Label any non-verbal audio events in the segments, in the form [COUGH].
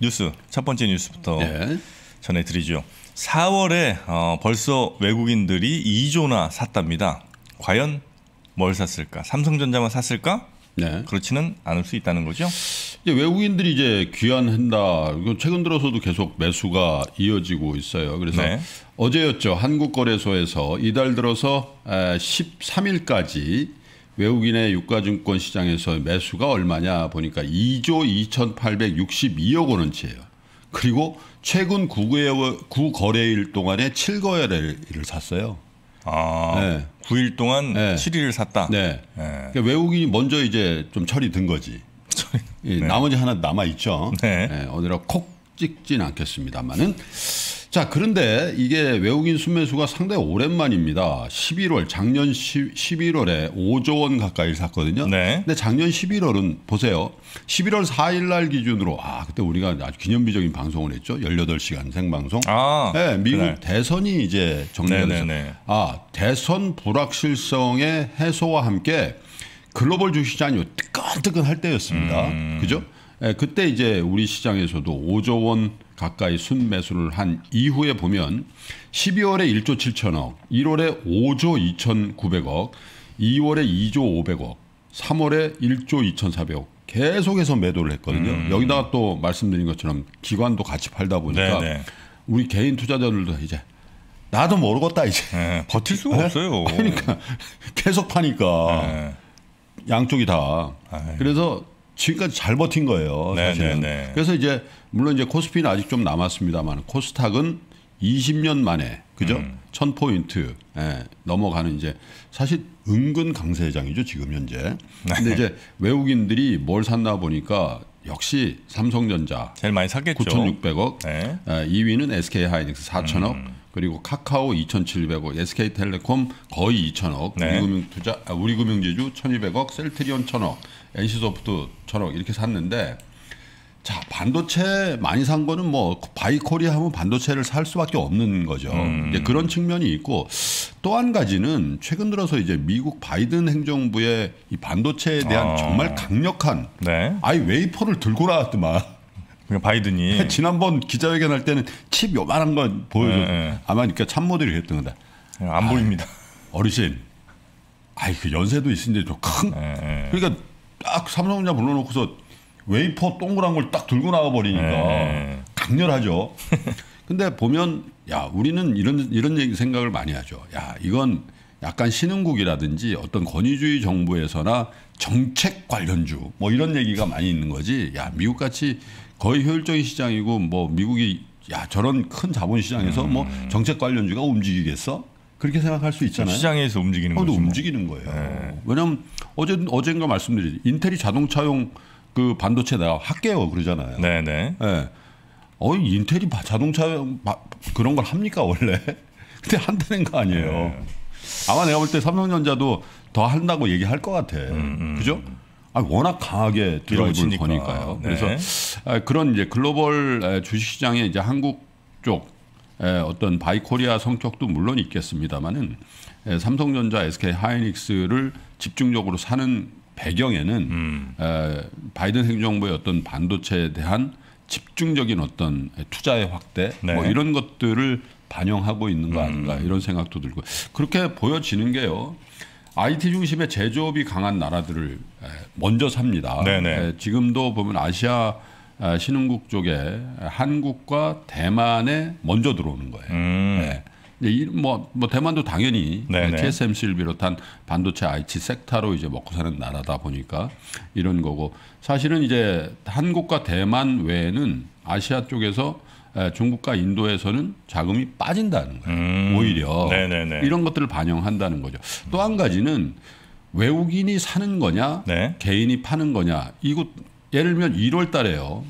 뉴스 첫 번째 뉴스부터 네. 전해드리죠. 4월에 어, 벌써 외국인들이 2조나 샀답니다. 과연 뭘 샀을까? 삼성전자만 샀을까? 네. 그렇지는 않을 수 있다는 거죠. 이제 외국인들이 이제 귀환한다. 최근 들어서도 계속 매수가 이어지고 있어요. 그래서 네. 어제였죠. 한국거래소에서 이달 들어서 13일까지 외국인의 유가증권 시장에서 매수가 얼마냐 보니까 2조 2,862억 원어치예요. 그리고 최근 9거래일 동안에 7거래를 샀어요. 아, 네. 9일 동안 네. 7일을 샀다. 네. 네. 그러니까 외국인이 먼저 이제 좀 철이 든 거지. 예, 네. 나머지 하나 남아 있죠. 네. 오늘은 예, 콕 찍진 않겠습니다만은 자, 그런데 이게 외국인 순매수가 상당히 오랜만입니다. 11월, 작년 1 11월에 5조 원 가까이 샀거든요. 네. 근데 작년 11월은 보세요. 11월 4일 날 기준으로 아, 그때 우리가 아주 기념비적인 방송을 했죠. 18시간 생방송. 아. 네, 미국 그래. 대선이 이제 정리가 네, 네, 됐어요. 네. 아, 대선 불확실성의 해소와 함께 글로벌 주시장이 식 뜨끈뜨끈 할 때였습니다. 음. 그죠? 예, 그때 이제 우리 시장에서도 5조 원 가까이 순매수를 한 이후에 보면 12월에 1조 7천억, 1월에 5조 2,900억, 2월에 2조 500억, 3월에 1조 2,400억 계속해서 매도를 했거든요. 음. 여기다가 또 말씀드린 것처럼 기관도 같이 팔다 보니까 네네. 네. 우리 개인 투자자들도 이제 나도 모르겠다 이제 네, 버틸 수가 네? 없어요. 그러니까 [LAUGHS] 계속 파니까 네. 양쪽이 다. 아유. 그래서 지금까지 잘 버틴 거예요. 네, 사실은. 네네네. 네. 그래서 이제 물론 이제 코스피는 아직 좀 남았습니다만 코스닥은 20년 만에 그죠? 음. 1000포인트 예, 넘어가는 이제 사실 은근 강세장이죠, 지금 현재. 네. 근데 이제 외국인들이 뭘 샀나 보니까 역시 삼성전자 제일 많이 샀겠죠. 9,600억. 네. 2위는 아, SK 하이닉스 4,000억. 음. 그리고 카카오 2,700억, SK텔레콤 거의 2,000억, 네. 우리금융투자, 아, 우리금융지주 1,200억, 셀트리온 1,000억, NC소프트 1,000억 이렇게 샀는데 자 반도체 많이 산 거는 뭐 바이코리아 하면 반도체를 살 수밖에 없는 거죠. 음. 이제 그런 측면이 있고 또 한 가지는 최근 들어서 이제 미국 바이든 행정부의 이 반도체에 대한 아. 정말 강력한 네. 아이 웨이퍼를 들고 나왔더만. 그냥 바이든이 [LAUGHS] 지난번 기자회견 할 때는 칩 요만한 건 보여줘. 네, 네. 아마 그러니까 참모들이 했던 거다. 네, 안아 보입니다. 어르신, 아이 그 연세도 있으신데 좀큰 네, 네. 그러니까 딱 삼성전자 불러놓고서 웨이퍼 동그란 걸 딱 들고 나와 버리니까 네. 강렬하죠. [LAUGHS] 근데 보면 야 우리는 이런 이런 얘기 생각을 많이 하죠. 야 이건 약간 신흥국이라든지 어떤 권위주의 정부에서나 정책 관련주 뭐 이런 얘기가 많이 있는 거지. 야 미국 같이 거의 효율적인 시장이고 뭐 미국이 야 저런 큰 자본 시장에서 뭐 음. 뭐 정책 관련주가 움직이겠어? 그렇게 생각할 수 있잖아요. 시장에서 움직이는 어, 거죠. 뭐. 움직이는 거예요. 네. 왜냐하면 어제 어젠가 말씀드린 인텔이 자동차용 그 반도체 내가 학개요 그러잖아요. 네네. 네. 네. 예. 어 인텔이 자동차 그런 걸 합니까 원래? [LAUGHS] 근데 한다는 거 아니에요. 네. 아마 내가 볼 때 삼성전자도 더 한다고 얘기할 것 같아. 음, 음. 음. 그죠? 아, 워낙 강하게 드라이브를 거니까요. 네. 그래서 아, 그런 이제 글로벌 주식시장에 이제 한국 쪽 어떤 바이코리아 성격도 물론 있겠습니다만은 삼성전자, SK 하이닉스를 집중적으로 사는 배경에는 음. 에, 바이든 행정부의 어떤 반도체에 대한 집중적인 어떤 투자의 확대 뭐 네. 뭐 이런 것들을 반영하고 있는 거 아닌가 음. 이런 생각도 들고 그렇게 보여지는 게요. IT 중심의 제조업이 강한 나라들을 먼저 삽니다. 네네. 지금도 보면 아시아 신흥국 쪽에 한국과 대만에 먼저 들어오는 거예요. 음. 네. 예, 뭐, 뭐 대만도 당연히 네네. TSMC를 네. 비롯한 반도체 IT 섹터로 이제 먹고 사는 나라다 보니까 이런 거고 사실은 이제 한국과 대만 외에는 아시아 쪽에서 중국과 인도에서는 자금이 빠진다는 거예요. 음. 오히려 네네네. 네, 네. 이런 것들을 반영한다는 거죠. 또 한 가지는 외국인이 사는 거냐, 네. 개인이 파는 거냐. 이거 예를 들면 1월 달에요.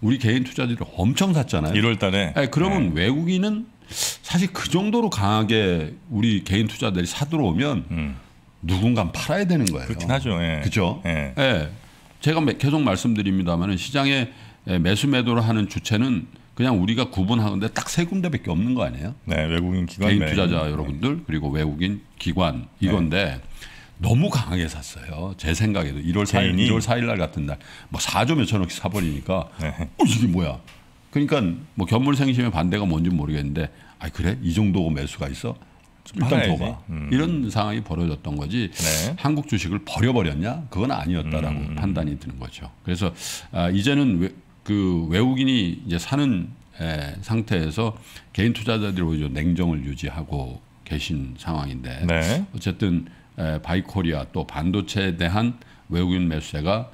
우리 개인 투자자들이 엄청 샀잖아요. 1월 달에. 아 그러면 네. 외국인은 사실 그 정도로 강하게 우리 개인 투자들이 사들어오면 음. 누군가 팔아야 되는 거예요. 그렇긴 하죠. 예. 그죠? 예. 예. 제가 계속 말씀드립니다만 시장에 예, 매수 매도를 하는 주체는 그냥 우리가 구분하는데 딱 세 군데밖에 없는 거 아니에요? 네, 외국인 기관 개인 투자자 네. 여러분들 그리고 외국인 기관 이건데 네. 너무 강하게 샀어요. 제 생각에도 1월 4일, 1월 4일 날 같은 날뭐 4조 몇천억씩 사버리니까 네. 어, 이게 뭐야? 그러니까 뭐 견물생심의 반대가 뭔지 모르겠는데 아 그래 이 정도고 매수가 있어 일단 줘봐 음. 이런 상황이 벌어졌던 거지 네. 한국 주식을 버려버렸냐 그건 아니었다라고 음. 판단이 드는 거죠 그래서 아, 이제는 외, 그 외국인이 이제 사는 에, 상태에서 개인 투자자들이 오히려 냉정을 유지하고 계신 상황인데 네. 어쨌든 에, 바이코리아 또 반도체에 대한 외국인 매수세가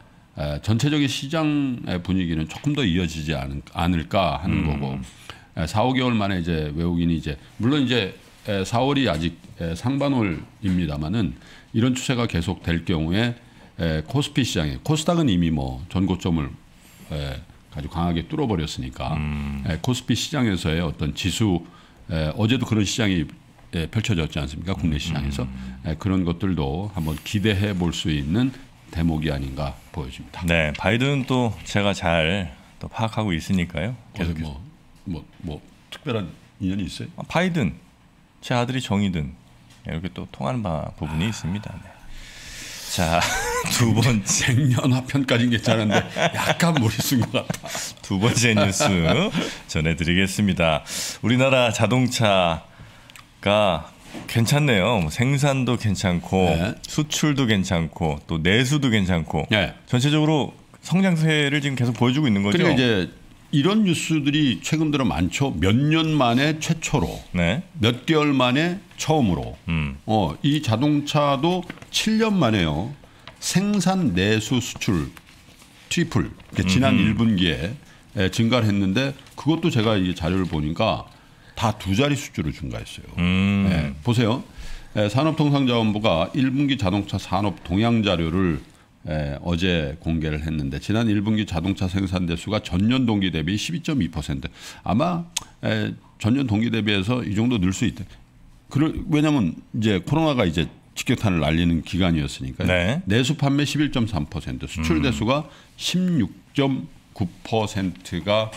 전체적인 시장 의 분위기는 조금 더 이어지지 않을까 하는 음. 거고 4, 5개월 만에 이제 외국인이 이제 물론 이제 4월이 아직 상반월입니다만은 이런 추세가 계속 될 경우에 코스피 시장에 코스닥은 이미 뭐 전고점을 아주 강하게 뚫어버렸으니까 음. 코스피 시장에서의 어떤 지수 어제도 그런 시장이 펼쳐졌지 않습니까 국내 시장에서 음. 그런 것들도 한번 기대해 볼 수 있는 대목이 아닌가 보여집니다. 네, 바이든또 제가 잘또 파악하고 있으니까요. 뭐, 계속 뭐뭐 뭐, 뭐 특별한 인연이 있어요? 아, 바이든 제 아들이 정이든 예, 이렇게 또 통하는 바, 부분이 아... 있습니다. 네. 자, [LAUGHS] 두 번째 생년 화편까지는 괜찮은데 약간 머리 쓴것 같다. 두 번째 뉴스 [LAUGHS] 전해드리겠습니다. 우리나라 자동차가 괜찮네요. 뭐 생산도 괜찮고 네. 수출도 괜찮고 또 내수도 괜찮고 네. 전체적으로 성장세를 지금 계속 보여주고 있는 거죠. 그러니까 이제 이런 뉴스들이 최근 들어 많죠. 몇 년 만에 최초로, 네. 몇 개월 만에 처음으로. 음. 어, 이 자동차도 7년 만에요. 생산 내수 수출 트리플 지난 음. 1분기에 예, 증가를 했는데 그것도 제가 이 자료를 보니까 다두 자리 수주를 증가했어요. 음. 네, 보세요. 에, 산업통상자원부가 1분기 자동차 산업 동향 자료를 에, 어제 공개를 했는데 지난 1분기 자동차 생산 대수가 전년 동기 대비 12.2% 아마 에, 전년 동기 대비해서 이 정도 늘 수 있다. 그럴 왜냐하면 이제 코로나가 이제 직격탄을 날리는 기간이었으니까요. 네. 내수 판매 11.3%, 수출 음. 대수가 음. 16.9%가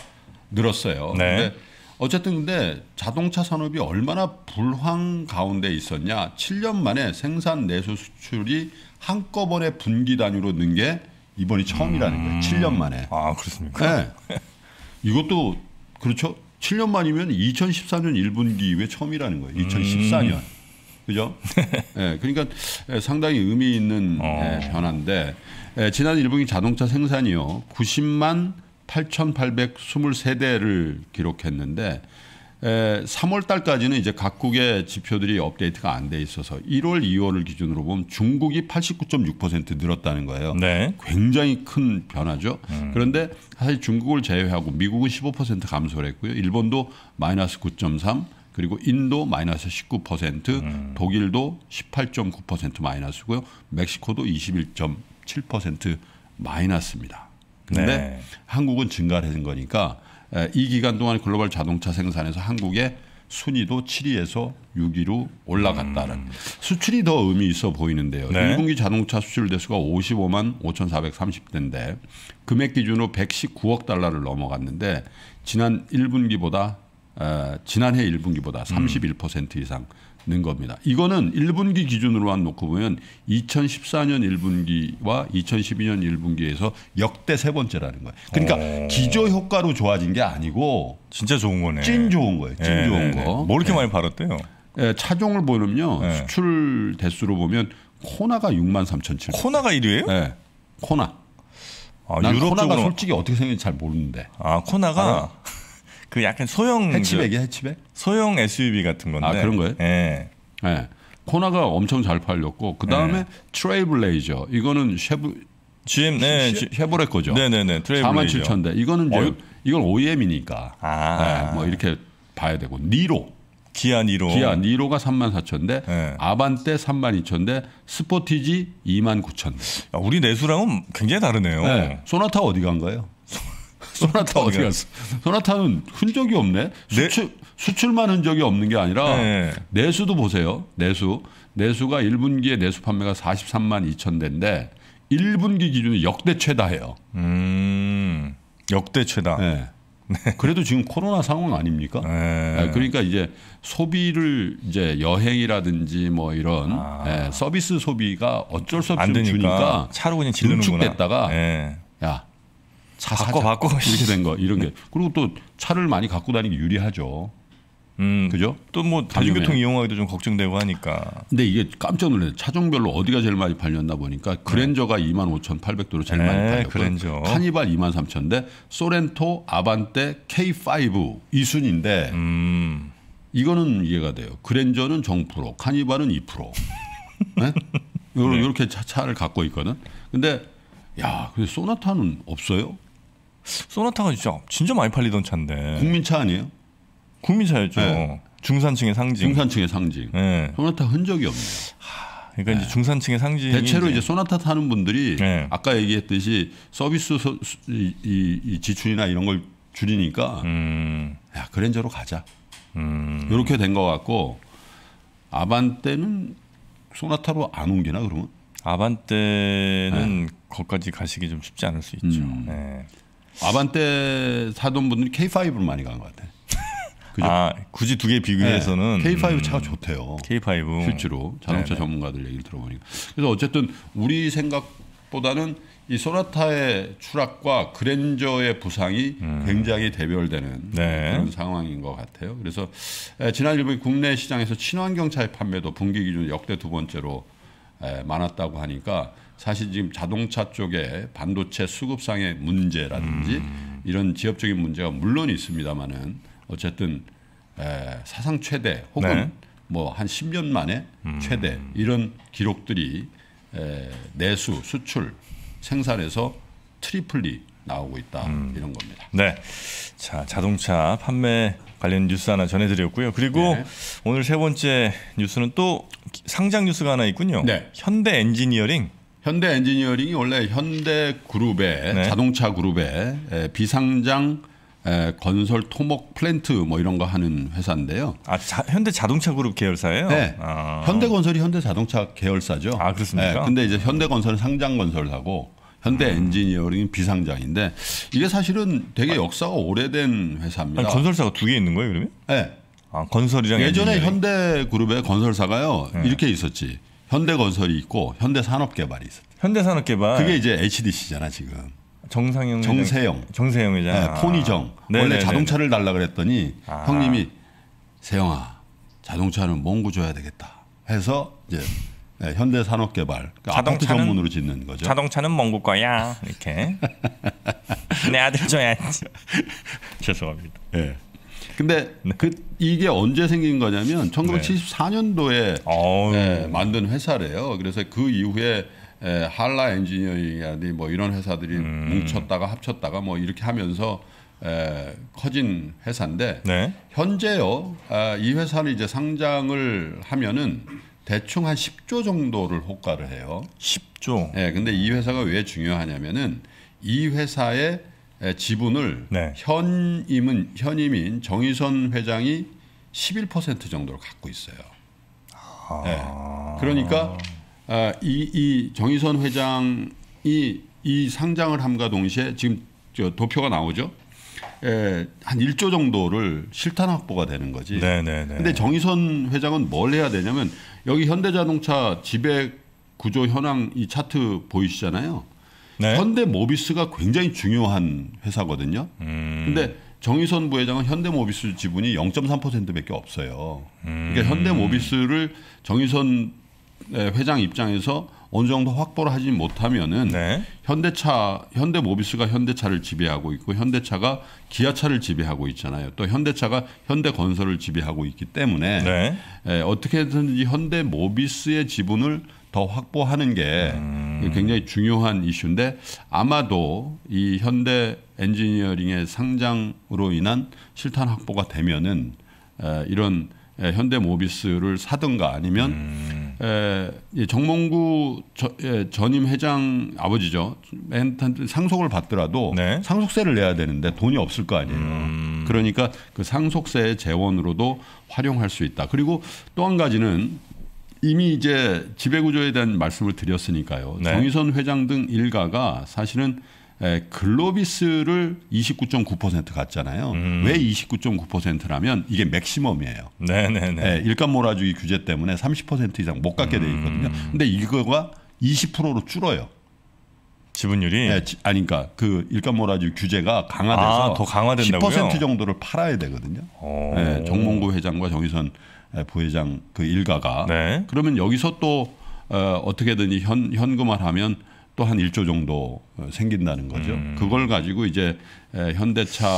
늘었어요. 네. 근데 어쨌든 근데 자동차 산업이 얼마나 불황 가운데 있었냐. 7년 만에 생산 내수 수출이 한꺼번에 분기 단위로 는 게 이번이 처음이라는 거예요. 음. 7년 만에. 아, 그렇습니까? 네. 이것도 그렇죠. 7년 만이면 2014년 1분기 이후에 처음이라는 거예요. 2014년. 음. 그죠? [LAUGHS] 예, 그러니까 예, 상당히 의미 있는 어. 예, 변화인데 예, 지난 1분기 자동차 생산이요. 90만 8,823대를 기록했는데 에, 3월 달까지는 이제 각국의 지표들이 업데이트가 안 돼 있어서 1월, 2월을 기준으로 보면 중국이 89.6% 늘었다는 거예요. 네. 굉장히 큰 변화죠. 음. 그런데 사실 중국을 제외하고 미국은 15% 감소를 했고요. 일본도 마이너스 9.3 그리고 인도 마이너스 19%, 음. 독일도 18.9% 마이너스고요. 멕시코도 21.7% 마이너스입니다. 근데 네. 한국은 증가를 거니까 이 기간 동안 글로벌 자동차 생산에서 한국의 순위도 7위에서 6위로 올라갔다는 음. 수출이 더 의미 있어 보이는데요. 네. 1분기 자동차 수출 대수가 55만 5,430대인데 금액 기준으로 119억 달러를 넘어갔는데 지난 1분기보다 어, 지난해 1분기보다 31% 음. 이상 있는 겁니다. 이거는 1분기 기준으로만 놓고 보면 2014년 1분기와 2012년 1분기에서 역대 세 번째라는 거예요. 그러니까 오. 어. 기저 효과로 좋아진 게 아니고 진짜 좋은 거네. 찐 좋은 거예요. 찐 네, 좋은 네, 거. 예. 뭐 이렇게 네. 많이 팔았대요? 예, 차종을 보면요. 수출 대수로 보면 코나가 6만 3천 7. 코나가 1위예요? 네. 코나. 아, 난 유럽 코나가 쪽으로... 솔직히 어떻게 생겼는지 잘 모르는데. 아, 코나가 아, 그 약간 소형 해치백이 그 해치백? 소형 SUV 같은 건데. 아 그런 거예요? 예. 예. 코나가 엄청 잘 팔렸고 그 다음에 예. 트레이블레이저 이거는 쉐브 GM 네 쉐, 보레 거죠. 네네네 트레이블레이저. 47,000대 이거는 이제 어 이건 OEM이니까 아. 예, 뭐 이렇게 봐야 되고 니로. 기아 니로. 기아 니로가 34,000대, 네. 예. 아반떼 32,000대, 스포티지 29,000대. 우리 내수랑은 굉장히 다르네요. 네. 소나타 어디 간 거예요? 소나타 어디 갔어? 소나타는 흔적이 없네. 네. 수출 네? 수출만 흔적이 없는 게 아니라 네. 내수도 보세요. 내수 내수가 1분기에 내수 판매가 43만 2천 대인데 1분기 기준 역대 최다예요. 음, 역대 최다. 네. 네. 그래도 지금 코로나 상황 아닙니까? 네. 아, 그러니까 이제 소비를 이제 여행이라든지 뭐 이런 아. 예, 서비스 소비가 어쩔 수 없이 주니까 차로 그냥 질르는구나. 축됐다가 네. 바꿔 바꿔 이렇게 된 거 이런 게 네. 그리고 또 차를 많이 갖고 다니기 유리하죠. 음, 그죠? 또 뭐 대중교통 이용하기도 좀 걱정되고 하니까. 근데 이게 깜짝 놀래 차종별로 어디가 제일 많이 팔렸나 보니까 그랜저가 네. 25,800도로 제일 네, 많이 팔렸고 그랜저. 카니발 23,000인데 소렌토, 아반떼, K5 이 순인데 음. 이거는 이해가 돼요. 그랜저는 정프로, 카니발은 2%. 프로 [LAUGHS] 네? 요렇게 네. 차, 차를 갖고 있거든. 근데 야, 근데 소나타는 없어요? 소나타가 진짜 진짜 많이 팔리던 차인데. 국민차 아니에요? 국민차였죠. 네. 중산층의 상징. 중산층의 상징. 네. 소나타 흔적이 없네요. 하, 그러니까 네. 이제 중산층의 상징. 대체로 이제, 소나타 타는 분들이 네. 아까 얘기했듯이 서비스 소, 이, 이, 이, 지출이나 이런 걸 줄이니까 음. 야 그랜저로 가자. 음. 이렇게 된 것 같고 아반떼는 소나타로 안 옮기나 그러면? 아반떼는 네. 거기까지 가시기 좀 쉽지 않을 수 있죠. 음. 네. 아반떼 사던 분들이 K5로 많이 간 것같아 그죠? [LAUGHS] 아 굳이 두 개 비교해서는 네. K5 음, 차가 좋대요. K5 실제로 자동차 네네. 전문가들 얘기를 들어보니까 그래서 어쨌든 우리 생각보다는 이 소나타의 추락과 그랜저의 부상이 음. 굉장히 대별되는 네. 그런 상황인 것 같아요. 그래서 지난 일본 국내 시장에서 친환경 차의 판매도 분기 기준 역대 두 번째로 많았다고 하니까 사실 지금 자동차 쪽에 반도체 수급상의 문제라든지 음. 이런 지역적인 문제가 물론 있습니다만은 어쨌든 에, 사상 최대 혹은 네. 뭐한 10년 만에 음. 최대 음. 이런 기록들이 에, 내수 수출 생산에서 트리플리 나오고 있다 음. 이런 겁니다. 네, 자 자동차 판매 관련 뉴스 하나 전해드렸고요. 그리고 네. 오늘 세 번째 뉴스는 또 상장 뉴스가 하나 있군요. 네. 현대 엔지니어링 현대 엔지니어링이 원래 현대 그룹의 네. 자동차 그룹의 비상장 건설 토목 플랜트 뭐 이런 거 하는 회사인데요. 아 자, 현대 자동차 그룹 계열사예요? 네. 아. 현대건설이 현대자동차 계열사죠. 아 그렇습니까? 네, 근데 이제 현대건설은 상장 건설하고 현대 음. 엔지니어링 비상장인데 이게 사실은 되게 아. 역사가 오래된 회사입니다. 아니, 건설사가 두 개 있는 거예요, 그러면? 네. 아, 건설이랑 예전에 현대그룹의 건설사가요 네. 이렇게 있었지. 현대건설이 있고 현대산업개발이 있었대. 현대산업개발. 그게 이제 HDC잖아 지금. 정상영 정세영 정세영 회장 네, 폰이정 아. 네, 원래 네, 네, 자동차를 달라 그랬더니 아. 형님이 세영아 자동차는 몽구 줘야 되겠다 해서 이제 네, 현대산업개발 그러니까 자동차 전문으로 짓는 거죠. 자동차는 몽구 거야 이렇게 [LAUGHS] 내 아들 줘야지 [LAUGHS] 죄송합니다. 예. 네. 근데 네. 그 이게 언제 생긴 거냐면 1974년도에 네. 예, 만든 회사래요. 그래서 그 이후에 에, 예, 할라 엔지니어링이라든지 뭐 이런 회사들이 음. 뭉쳤다가 합쳤다가 뭐 이렇게 하면서 에, 예, 커진 회사인데 네. 현재요 아, 이 회사는 이제 상장을 하면은 대충 한 10조 정도를 호가를 해요. 10조. 예, 근데 이 회사가 왜 중요하냐면은 이 회사의 예, 지분을 네. 현임은 현임인 정의선 회장이 11% 정도를 갖고 있어요. 예, 그러니까, 아... 네. 그러니까 이, 이 정의선 회장이 이 상장을 함과 동시에 지금 도표가 나오죠. 예, 한 1조 정도를 실탄 확보가 되는 거지. 그런데 네, 네, 네. 정의선 회장은 뭘 해야 되냐면 여기 현대자동차 지배 구조 현황 이 차트 보이시잖아요. 네. 현대모비스가 굉장히 중요한 회사거든요. 음. 근데 정의선 부회장은 현대모비스 지분이 0.3%밖에 없어요. 그러니까 음. 그러니까 현대모비스를 정의선 회장 입장에서 어느 정도 확보를 하지 못하면은 네. 현대차 현대모비스가 현대차를 지배하고 있고 현대차가 기아차를 지배하고 있잖아요. 또 현대차가 현대건설을 지배하고 있기 때문에 네. 에, 어떻게든지 현대모비스의 지분을 더 확보하는 게 음. 굉장히 중요한 이슈인데 아마도 이 현대 엔지니어링의 상장으로 인한 실탄 확보가 되면은 이런 현대 모비스를 사든가 아니면 음. 에, 정몽구 저, 에, 전임 회장 아버지죠 상속을 받더라도 네. 상속세를 내야 되는데 돈이 없을 거 아니에요. 음. 그러니까 그상속세 재원으로도 활용할 수 있다. 그리고 또 한 가지는 이미 이제 지배구조에 대한 말씀을 드렸으니까요. 네. 정의선 회장 등 일가가 사실은 글로비스를 29.9% 갔잖아요. 음. 왜 29.9%라면 이게 맥시멈이에요. 네네네. 예, 네, 네. 네, 일감 몰아주기 규제 때문에 30% 이상 못 갖게 음. 돼 있거든요. 근데 이거가 20%로 줄어요. 지분율이 네, 지, 아니 그러니까 그 일감 몰아주기 규제가 강화돼서 아, 더 강화된다고요? 10% 정도를 팔아야 되거든요. 네, 정몽구 회장과 정의선 예, 부회장 그 일가가 네. 그러면 여기서 또 어, 어떻게든 이 현, 현금화하면 또 한 1조 정도 어, 생긴다는 거죠. 음. 그걸 가지고 이제 현대차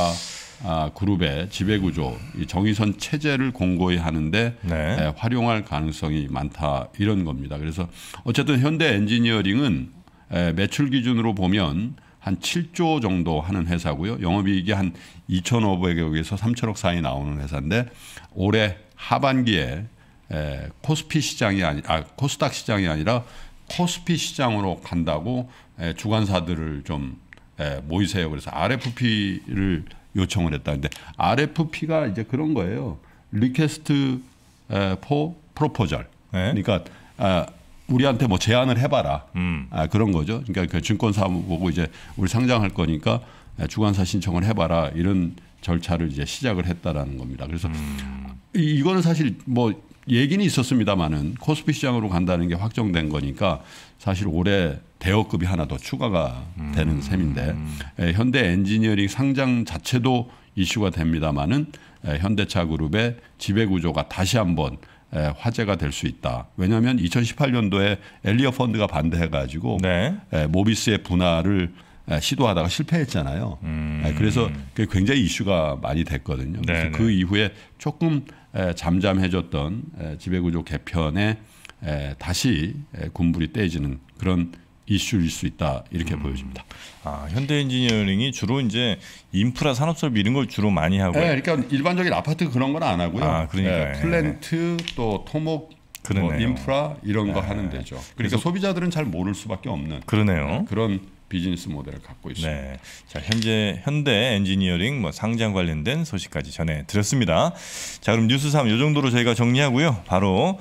아, 그룹의 지배구조, 이 정의선 체제를 공고히 하는데 네. 에, 활용할 가능성이 많다 이런 겁니다. 그래서 어쨌든 현대 엔지니어링은 에, 매출 기준으로 보면 한 7조 정도 하는 회사고요. 영업이익이 한 2천억에서 3천억 사이 나오는 회사인데 올해 하반기에 코스피 시장이 아니 아 코스닥 시장이 아니라 코스피 시장으로 간다고 주관사들을 좀 모이세요. 그래서 RFP를 요청을 했다는데 RFP가 이제 그런 거예요. 리퀘스트 포 프로포절. 그러니까 아, 우리한테 뭐 제안을 해봐라. 음. 아, 그런 거죠. 그러니까 그 증권사 보고 이제 우리 상장할 거니까 주관사 신청을 해봐라 이런 절차를 이제 시작을 했다라는 겁니다. 그래서 음. 이거는 사실 뭐 얘기는 있었습니다만은 코스피 시장으로 간다는 게 확정된 거니까 사실 올해 대여급이 하나 더 추가가 음. 되는 셈인데 에, 예, 현대 엔지니어링 상장 자체도 이슈가 됩니다만은 예, 현대차 그룹의 지배 구조가 다시 한번 에, 예, 화제가 될 수 있다. 왜냐하면 2018년도에 엘리어 펀드가 반대해가지고 네. 에, 모비스의 분할을 예, 시도하다가 실패했잖아요. 예, 음. 그래서 굉장히 이슈가 많이 됐거든요. 그래서 네, 그 네. 이후에 조금 예, 잠잠해졌던 지배구조 개편에 다시 군불이 떼지는 그런 이슈일 수 있다 이렇게 음. 보여집니다. 아 현대엔지니어링이 주로 이제 인프라 산업설비 이런 걸 주로 많이 하고. 네, 그러니까 일반적인 아파트 그런 건 안 하고요. 아, 그러니까 네, 플랜트 네. 또 토목 뭐 그러네요. 뭐 인프라 이런 네. 거 하는 데죠. 그러니까 소비자들은 잘 모를 수밖에 없는 그러네요. 그런 비즈니스 모델을 갖고 있습니다. 네. 자, 현재 현대 엔지니어링 뭐 상장 관련된 소식까지 전해 드렸습니다. 자, 그럼 뉴스 3요 정도로 저희가 정리하고요. 바로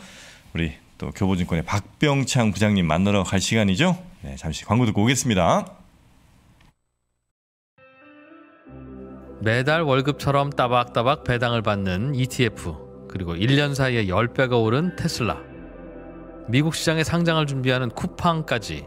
우리 또 교보증권의 박병창 부장님 만나러 갈 시간이죠. 네, 잠시 광고 듣고 오겠습니다. 매달 월급처럼 따박따박 배당을 받는 ETF, 그리고 1년 사이에 10배가 오른 테슬라. 미국 시장에 상장을 준비하는 쿠팡까지